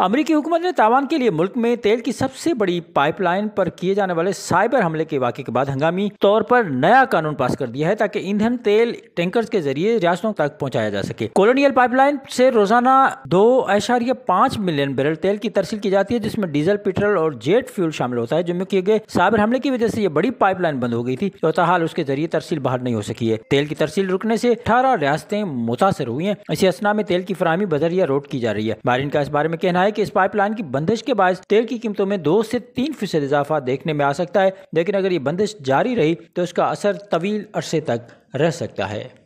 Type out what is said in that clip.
अमरीकी हुकूमत ने तावान के लिए मुल्क में तेल की सबसे बड़ी पाइपलाइन पर किए जाने वाले साइबर हमले के वाक़े के बाद हंगामी तौर पर नया कानून पास कर दिया है ताकि ईंधन तेल टैंकर्स के जरिए रियासतों तक पहुंचाया जा सके कोलोनियल पाइपलाइन से रोजाना दो आशारिया पांच मिलियन बैरल तेल की तरसील की जाती है जिसमें डीजल पेट्रोल और जेट फ्यूल शामिल होता है जिनमें किए गए साइबर हमले की वजह से यह बड़ी पाइपलाइन बंद हो गई थी हाल उसके जरिए तरसील बाहर नहीं हो सकी है तेल की तरसील रुकने से अठारह रियासतें मुतासर हुई हैं इसी असना में तेल की फरहमी बदरिया रोड की जा रही है बारिन का इस बारे में कहना है कि इस पाइपलाइन की बंदिश के बायस तेल की कीमतों में दो से तीन फीसद इजाफा देखने में आ सकता है लेकिन अगर ये बंदिश जारी रही तो इसका असर तवील अरसे तक रह सकता है